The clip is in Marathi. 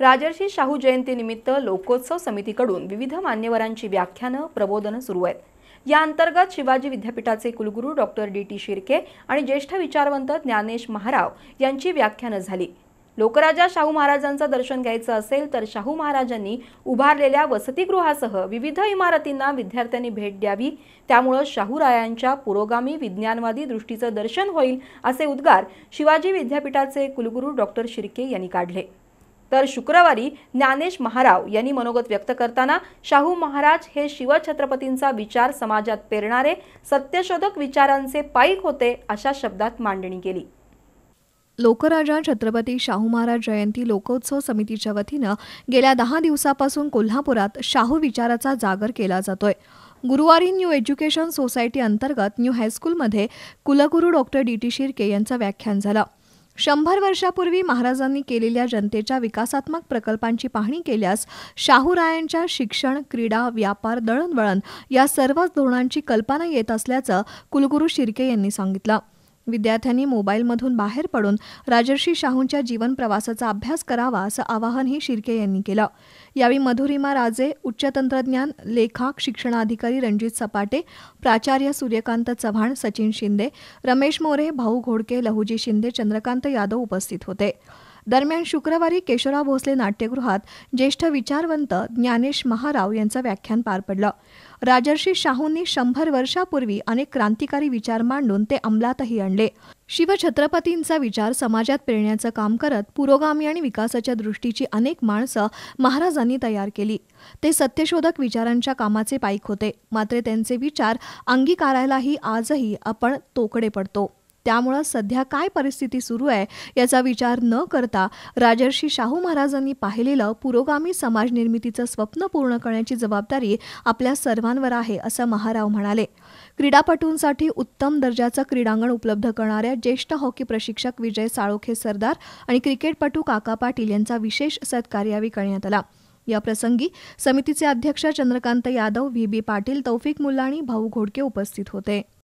राजर्षी शाहू जयंतीनिमित्त लोकोत्सव समितीकडून विविध मान्यवरांची व्याख्यानं प्रबोधनं सुरू आहेत या अंतर्गत शिवाजी विद्यापीठाचे कुलगुरू डॉक्टर डी टी शिर्के आणि ज्येष्ठ विचारवंत ज्ञानेश महाराव यांची व्याख्यानं झाली लोकराजा शाहू महाराजांचं दर्शन घ्यायचं असेल तर शाहू महाराजांनी उभारलेल्या वसतिगृहासह विविध इमारतींना विद्यार्थ्यांनी भेट द्यावी त्यामुळं शाहूरायांच्या पुरोगामी विज्ञानवादी दृष्टीचं दर्शन होईल असे उद्गार शिवाजी विद्यापीठाचे कुलगुरू डॉक्टर शिर्के यांनी काढले तर शुक्रवारी ज्ञानेश महाराव यांनी मनोगत व्यक्त करताना शाहू महाराज हे शिवछत्रपतींचा विचार समाजात पेरणारे सत्यशोधक विचारांचे पाईक होते अशा शब्दात मांडणी केली लोकराजा छत्रपती शाहू महाराज जयंती लोकोत्सव समितीच्या वतीनं गेल्या दहा दिवसापासून कोल्हापुरात शाहू विचाराचा जागर केला जातोय गुरुवारी न्यू एज्युकेशन सोसायटी अंतर्गत न्यू हायस्कूलमध्ये कुलगुरू डॉक्टर डी टी शिर्के यांचं व्याख्यान झालं शंभर वर्षापूर्वी महाराजांनी केलेल्या जनतेच्या विकासात्मक प्रकल्पांची पाहणी केल्यास शाहूरायांच्या शिक्षण क्रीडा व्यापार दळणवळण या सर्वच धोरणांची कल्पना येत असल्याचं कुलगुरू शिर्के यांनी सांगितलं विद्यार्थ्यांनी मोबाईलमधून बाहेर पडून राजर्षी शाहूंच्या जीवन प्रवासाचा अभ्यास करावा असं आवाहनही शिर्के यांनी केलं यावेळी मधुरिमा राजे उच्च तंत्रज्ञान लेखक शिक्षणाधिकारी रणजित सपाटे प्राचार्य सूर्यकांत चव्हाण सचिन शिंदे रमेश मोरे भाऊ घोडके लहुजी शिंदे चंद्रकांत यादव उपस्थित होते दरम्यान शुक्रवारी केशवराव भोसले नाट्यगृहात ज्येष्ठ विचारवंत ज्ञानेश महाराव यांचं व्याख्यान पार पडलं राजर्षी शाहूंनी शंभर वर्षापूर्वी अनेक क्रांतिकारी विचार मांडून ते अंमलातही आणले शिवछत्रपतींचा विचार समाजात पेरण्याचं काम करत पुरोगामी आणि विकासाच्या दृष्टीची अनेक माणसं महाराजांनी तयार केली ते सत्यशोधक विचारांच्या कामाचे पाईक होते मात्र त्यांचे विचार अंगीकारायलाही आजही आपण तोकडे पडतो त्यामुळं सध्या काय परिस्थिती सुरू आहे याचा विचार न करता राजर्षी शाहू महाराजांनी पाहिलेलं पुरोगामी समाज निर्मितीचं स्वप्न पूर्ण करण्याची जबाबदारी आपल्या सर्वांवर आहे असं महाराव म्हणाले क्रीडापटूंसाठी उत्तम दर्जाचं क्रीडांगण उपलब्ध करणाऱ्या ज्येष्ठ हॉकी प्रशिक्षक विजय साळोखे सरदार आणि क्रिकेटपटू काका पाटील यांचा विशेष सत्कार यावेळी करण्यात आला या प्रसंगी समितीचे अध्यक्ष चंद्रकांत यादव व्ही बी पाटील तौफिक मुल्लाणी भाऊ घोडके उपस्थित होते